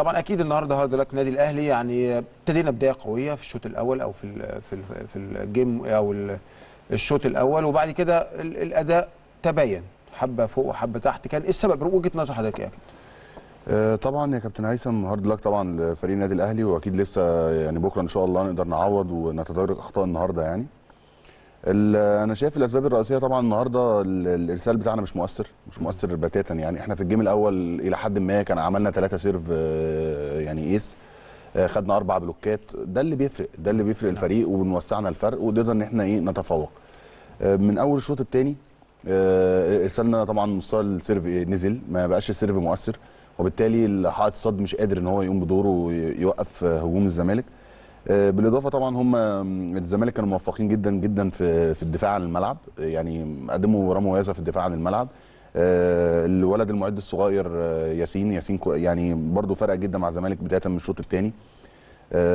طبعا اكيد النهارده هارد لك نادي الاهلي يعني ابتدينا بدايه قويه في الشوط الاول او في في في الجيم او الشوط الاول وبعد كده الاداء تبين حبه فوق وحبه تحت كان ايه السبب وجهه نظر حضرتك إيه يا كابتن آه، طبعا يا كابتن هيثم هارد لك طبعا لفريق النادي الاهلي واكيد لسه يعني بكره ان شاء الله نقدر نعوض ونتدارك اخطاء النهارده يعني انا شايف الاسباب الرئيسيه طبعا النهارده الارسال بتاعنا مش مؤثر مش مؤثر بتاتا يعني احنا في الجيم الاول الى حد ما كان عملنا ثلاثه سيرف آه، يعني ايس آه، خدنا اربع بلوكات ده اللي بيفرق ده اللي بيفرق الفريق وبنوسعنا الفرق وقدرنا ان احنا ايه نتفوق آه، من اول الشوط الثاني ارسالنا طبعا مستوى السيرف إيه، نزل ما بقاش السيرف مؤثر وبالتالي حائط الصد مش قادر ان هو يقوم بدوره ويوقف هجوم الزمالك آه، بالاضافه طبعا هم الزمالك كانوا موفقين جدا جدا في في الدفاع عن الملعب آه، يعني قدموا مباراه مميزه في الدفاع عن الملعب آه، الولد المعد الصغير ياسين ياسين يعني برده فرق جدا مع الزمالك بدايه من الشوط الثاني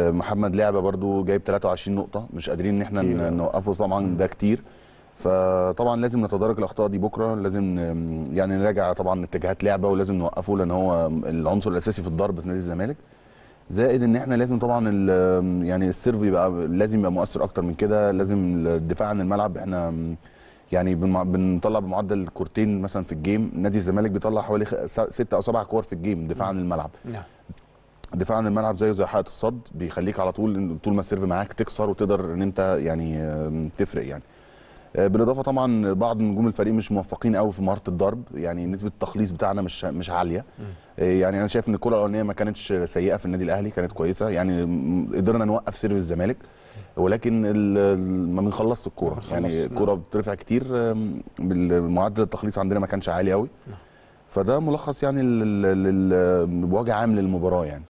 محمد لعبه برده جايب 23 نقطه مش قادرين ان احنا يعني. نوقفه طبعا ده كتير فطبعا لازم نتدارك الاخطاء دي بكره لازم يعني نراجع طبعا اتجاهات لعبه ولازم نوقفه لان هو العنصر الاساسي في الضرب في نادي الزمالك زائد ان احنا لازم طبعا يعني السيرف يبقى لازم يبقى مؤثر اكتر من كده لازم الدفاع عن الملعب احنا يعني بنطلع بمعدل كورتين مثلا في الجيم نادي الزمالك بيطلع حوالي ستة او سبع كور في الجيم دفاع عن الملعب نعم دفاع عن الملعب زيه زي حائط الصد بيخليك على طول طول ما السيرف معاك تكسر وتقدر ان انت يعني تفرق يعني آه، بالاضافه طبعا بعض نجوم الفريق مش موفقين قوي في مهاره الضرب يعني نسبه التخليص بتاعنا مش مش عاليه آه، يعني انا شايف ان الكره الاولانيه ما كانتش سيئه في النادي الاهلي كانت كويسه يعني قدرنا نوقف سيرف الزمالك ولكن ما بنخلصش الكوره يعني الكوره نعم. بترفع كتير معدل التخليص عندنا ما كانش عالي قوي نعم. فده ملخص يعني بوجه عام للمباراه يعني